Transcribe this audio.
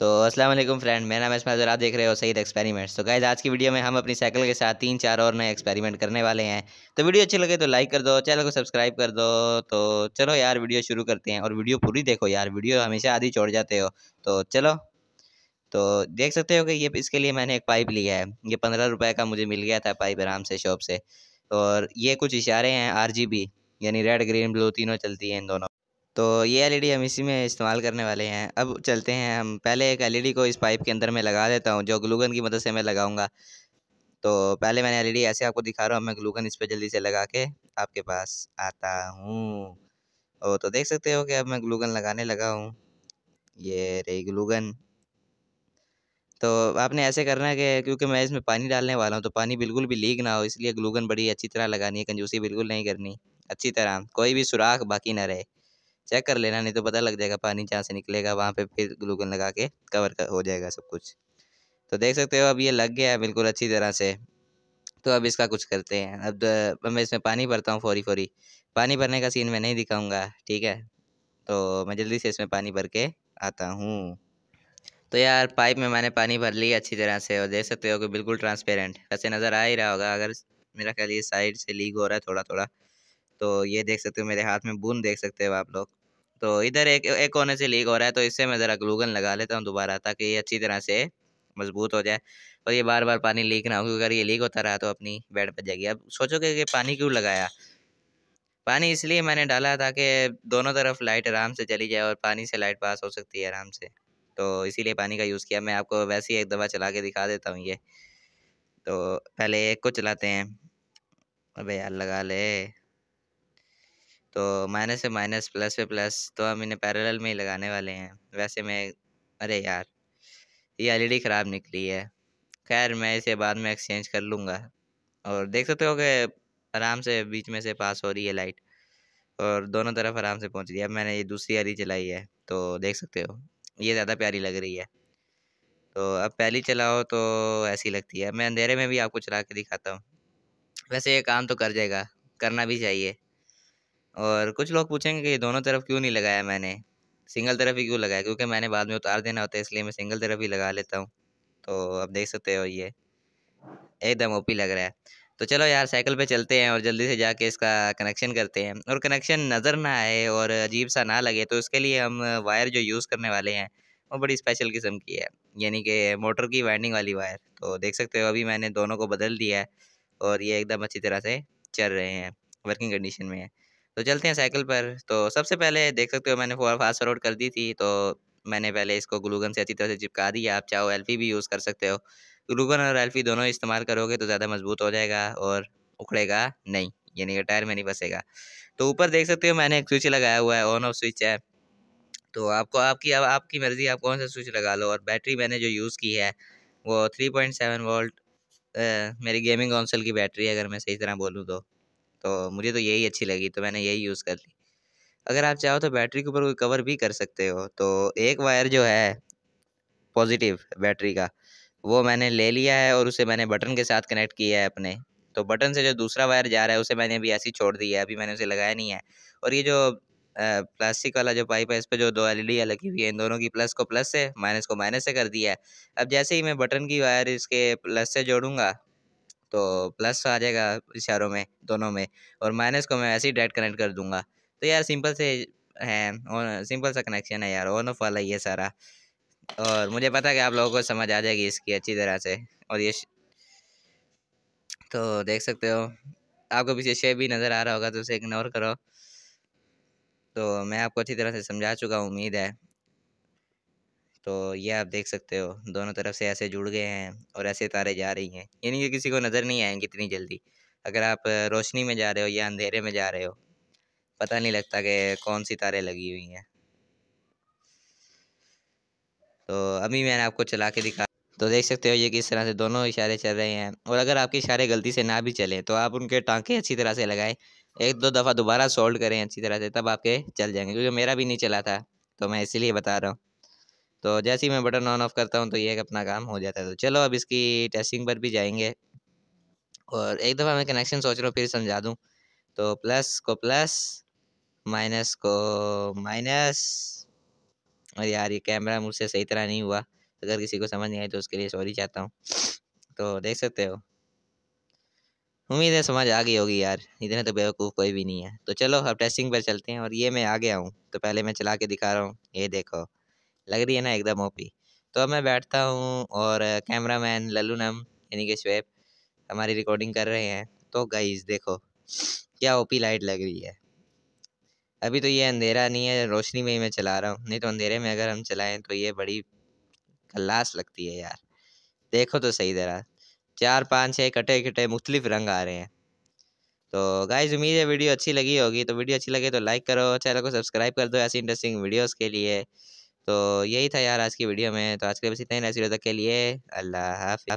तो अस्सलाम वालेकुम फ्रेंड मेरा नाम इसमें आप देख रहे हो सईद एक्सपेरिमेंट्स तो गाइज आज की वीडियो में हम अपनी साइकिल के साथ तीन चार और नए एक्सपेरिमेंट करने वाले हैं तो वीडियो अच्छी लगे तो लाइक कर दो चैनल को सब्सक्राइब कर दो तो चलो यार वीडियो शुरू करते हैं और वीडियो पूरी देखो यार वीडियो हमेशा आधी छोड़ जाते हो तो चलो तो देख सकते हो कि ये इसके लिए मैंने एक पाइप लिया है ये पंद्रह रुपये का मुझे मिल गया था पाइप आराम से शॉप से और ये कुछ इशारे हैं आर यानी रेड ग्रीन ब्लू तीनों चलती हैं इन दोनों तो ये एलईडी e हम इसी में इस्तेमाल करने वाले हैं अब चलते हैं हम पहले एक एलईडी e को इस पाइप के अंदर में लगा देता हूँ जो ग्लूगन की मदद से मैं लगाऊँगा तो पहले मैंने एलईडी e ऐसे आपको दिखा रहा हूँ मैं ग्लूगन इस पर जल्दी से लगा के आपके पास आता हूँ ओ तो देख सकते हो कि अब मैं ग्लूगन लगाने लगा हूँ ये रही ग्लूगन तो आपने ऐसे करना है कि क्योंकि मैं इसमें पानी डालने वाला हूँ तो पानी बिल्कुल भी लीक ना हो इसलिए ग्लूगन बड़ी अच्छी तरह लगानी है कंजूसी बिल्कुल नहीं करनी अच्छी तरह कोई भी सुराख बाकी ना रहे चेक कर लेना नहीं तो पता लग जाएगा पानी जहाँ से निकलेगा वहाँ पे फिर ग्लूकन लगा के कवर कर हो जाएगा सब कुछ तो देख सकते हो अब ये लग गया है बिल्कुल अच्छी तरह से तो अब इसका कुछ करते हैं अब मैं इसमें पानी भरता हूँ फौरी फौरी पानी भरने का सीन मैं नहीं दिखाऊँगा ठीक है तो मैं जल्दी से इसमें पानी भर के आता हूँ तो यार पाइप में मैंने पानी भर लिया अच्छी तरह से और देख सकते हो कि बिल्कुल ट्रांसपेरेंट वैसे नज़र आ ही रहा होगा अगर मेरा ख्याल ये साइड से लीक हो रहा है थोड़ा थोड़ा तो ये देख सकते हो मेरे हाथ में बूंद देख सकते हो आप लोग तो इधर एक एक कोने से लीक हो रहा है तो इससे मैं ज़रा ग्लूगन लगा लेता हूँ दोबारा ताकि ये अच्छी तरह से मजबूत हो जाए और ये बार बार पानी लीक ना हो क्योंकि अगर ये लीक होता रहा तो अपनी बेड पर जाएगी अब सोचोगे कि पानी क्यों लगाया पानी इसलिए मैंने डाला था कि दोनों तरफ लाइट आराम से चली जाए और पानी से लाइट पास हो सकती है आराम से तो इसीलिए पानी का यूज़ किया मैं आपको वैसे ही एक दफ़ा चला के दिखा देता हूँ ये तो पहले एक को चलाते हैं अबे यार लगा ले तो माइनस पे माइनस प्लस पे प्लस तो हम इन्हें पैरेलल में ही लगाने वाले हैं वैसे मैं अरे यार ये एलईडी ख़राब निकली है खैर मैं इसे बाद में एक्सचेंज कर लूँगा और देख सकते हो कि आराम से बीच में से पास हो रही है लाइट और दोनों तरफ आराम से पहुँच रही है अब मैंने ये दूसरी एल चलाई है तो देख सकते हो ये ज़्यादा प्यारी लग रही है तो अब पहली चलाओ तो ऐसी लगती है मैं अंधेरे में भी आपको चला के दिखाता हूँ वैसे ये काम तो कर जाएगा करना भी चाहिए और कुछ लोग पूछेंगे कि दोनों तरफ क्यों नहीं लगाया मैंने सिंगल तरफ ही क्यों लगाया क्योंकि मैंने बाद में उतार देना होता है इसलिए मैं सिंगल तरफ ही लगा लेता हूँ तो आप देख सकते हो ये एकदम ओपी लग रहा है तो चलो यार साइकिल पे चलते हैं और जल्दी से जाके इसका कनेक्शन करते हैं और कनेक्शन नज़र ना आए और अजीब सा ना लगे तो उसके लिए हम वायर जो यूज़ करने वाले हैं वो बड़ी स्पेशल किस्म की है यानी कि मोटर की वाइंडिंग वाली वायर तो देख सकते हो अभी मैंने दोनों को बदल दिया है और ये एकदम अच्छी तरह से चल रहे हैं वर्किंग कंडीशन में है तो चलते हैं साइकिल पर तो सबसे पहले देख सकते हो मैंने फास्ट फॉरवर्ड कर दी थी तो मैंने पहले इसको ग्लूगन से अच्छी तरह से चिपका दिया आप चाहो एल्फी भी यूज़ कर सकते हो ग्लूगन और एल्फी दोनों इस्तेमाल करोगे तो ज़्यादा मजबूत हो जाएगा और उखड़ेगा नहीं यानी कि टायर में नहीं फंसेगा तो ऊपर देख सकते हो मैंने एक स्विच लगाया हुआ है ऑन ऑफ स्विच है तो आपको आपकी अब आपकी मर्ज़ी आप कौन सा स्विच लगा लो और बैटरी मैंने जो यूज़ की है वो थ्री पॉइंट सेवन वोल्ट मेरी गेमिंग कौनसल की बैटरी है अगर मैं सही तरह बोलूँ तो तो मुझे तो यही अच्छी लगी तो मैंने यही यूज़ कर ली अगर आप चाहो तो बैटरी के ऊपर कोई कवर भी कर सकते हो तो एक वायर जो है पॉजिटिव बैटरी का वो मैंने ले लिया है और उसे मैंने बटन के साथ कनेक्ट किया है अपने तो बटन से जो दूसरा वायर जा रहा है उसे मैंने अभी ऐसे ही छोड़ दिया है अभी मैंने उसे लगाया नहीं है और ये जो प्लास्टिक वाला जो पाइप है इस पर जो दो एल ई लगी हुई है इन दोनों की प्लस को प्लस से माइनस को माइनस से कर दिया है अब जैसे ही मैं बटन की वायर इसके प्लस से जोड़ूंगा तो प्लस आ जाएगा इशारों में दोनों में और माइनस को मैं ऐसे ही डायरेक्ट कनेक्ट कर दूंगा तो यार सिंपल से है और सिंपल सा कनेक्शन है यार ऑन ऑफ वाला ही है सारा और मुझे पता है कि आप लोगों को समझ आ जाएगी इसकी अच्छी तरह से और ये तो देख सकते हो आपको पीछे शेप भी नज़र आ रहा होगा तो उसे इग्नोर करो तो मैं आपको अच्छी तरह से समझा चुका हूँ उम्मीद है तो ये आप देख सकते हो दोनों तरफ से ऐसे जुड़ गए हैं और ऐसे तारे जा रही हैं यानी कि किसी को नज़र नहीं आएंगे इतनी जल्दी अगर आप रोशनी में जा रहे हो या अंधेरे में जा रहे हो पता नहीं लगता कि कौन सी तारे लगी हुई हैं तो अभी मैंने आपको चला के दिखा तो देख सकते हो ये किस तरह से दोनों इशारे चल रहे हैं और अगर आपके इशारे गलती से ना भी चले तो आप उनके टाँके अच्छी तरह से लगाएं एक दो दफ़ा दोबारा सोल्ड करें अच्छी तरह से तब आपके चल जाएंगे क्योंकि मेरा भी नहीं चला था तो मैं इसीलिए बता रहा हूँ तो जैसे ही मैं बटन ऑन ऑफ करता हूँ तो ये अपना काम हो जाता है तो चलो अब इसकी टेस्टिंग पर भी जाएंगे और एक दफ़ा मैं कनेक्शन सोच रहा हूँ फिर समझा दूँ तो प्लस को प्लस माइनस को माइनस और यार ये कैमरा मुझसे सही तरह नहीं हुआ अगर किसी को समझ नहीं आई तो उसके लिए सॉरी चाहता हूँ तो देख सकते हो उम्मीद है समझ आ गई होगी यार इतने तो बेवकूफ़ कोई भी नहीं है तो चलो अब टेस्टिंग पर चलते हैं और ये मैं आ गया हूँ तो पहले मैं चला के दिखा रहा हूँ ये देखो लग रही है ना एकदम ओपी तो अब मैं बैठता हूँ और कैमरा मैन ललूनम यानी कि शुएब हमारी रिकॉर्डिंग कर रहे हैं तो गाइज देखो क्या ओपी लाइट लग रही है अभी तो ये अंधेरा नहीं है रोशनी में ही मैं चला रहा हूँ नहीं तो अंधेरे में अगर हम चलाएं तो ये बड़ी खलास लगती है यार देखो तो सही ज़रा चार पाँच छः कटे कटे मुख्तलिफ रंग आ रहे हैं तो गाइज उम्मीद है वीडियो अच्छी लगी होगी तो वीडियो अच्छी लगे तो लाइक करो चैनल को सब्सक्राइब कर दो ऐसी इंटरेस्टिंग वीडियोज़ के लिए तो यही था यार आज की वीडियो में तो आज के बस इतना ही नसीब तक के लिए अल्लाह हाफि